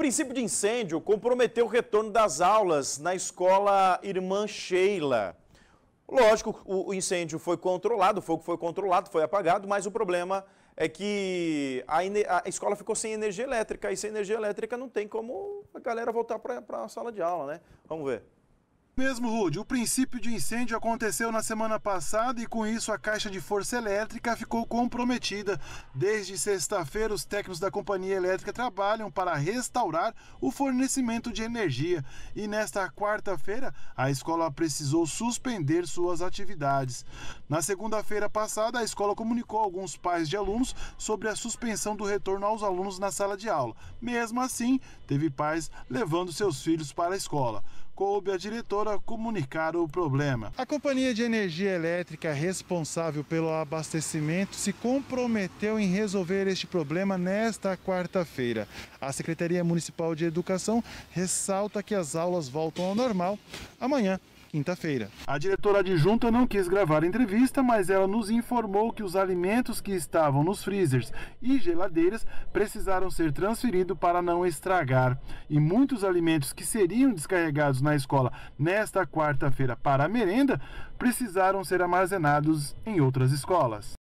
Princípio de incêndio comprometeu o retorno das aulas na escola Irmã Sheila. Lógico, o incêndio foi controlado, o fogo foi controlado, foi apagado, mas o problema é que a, a escola ficou sem energia elétrica e sem energia elétrica não tem como a galera voltar para a sala de aula, né? Vamos ver. Mesmo, Rude, o princípio de incêndio aconteceu na semana passada e com isso a caixa de força elétrica ficou comprometida. Desde sexta-feira, os técnicos da companhia elétrica trabalham para restaurar o fornecimento de energia. E nesta quarta-feira, a escola precisou suspender suas atividades. Na segunda-feira passada, a escola comunicou a alguns pais de alunos sobre a suspensão do retorno aos alunos na sala de aula. Mesmo assim, teve pais levando seus filhos para a escola coube à diretora comunicar o problema. A companhia de energia elétrica responsável pelo abastecimento se comprometeu em resolver este problema nesta quarta-feira. A Secretaria Municipal de Educação ressalta que as aulas voltam ao normal amanhã quinta-feira. A diretora adjunta não quis gravar a entrevista, mas ela nos informou que os alimentos que estavam nos freezers e geladeiras precisaram ser transferidos para não estragar. E muitos alimentos que seriam descarregados na escola nesta quarta-feira para a merenda precisaram ser armazenados em outras escolas.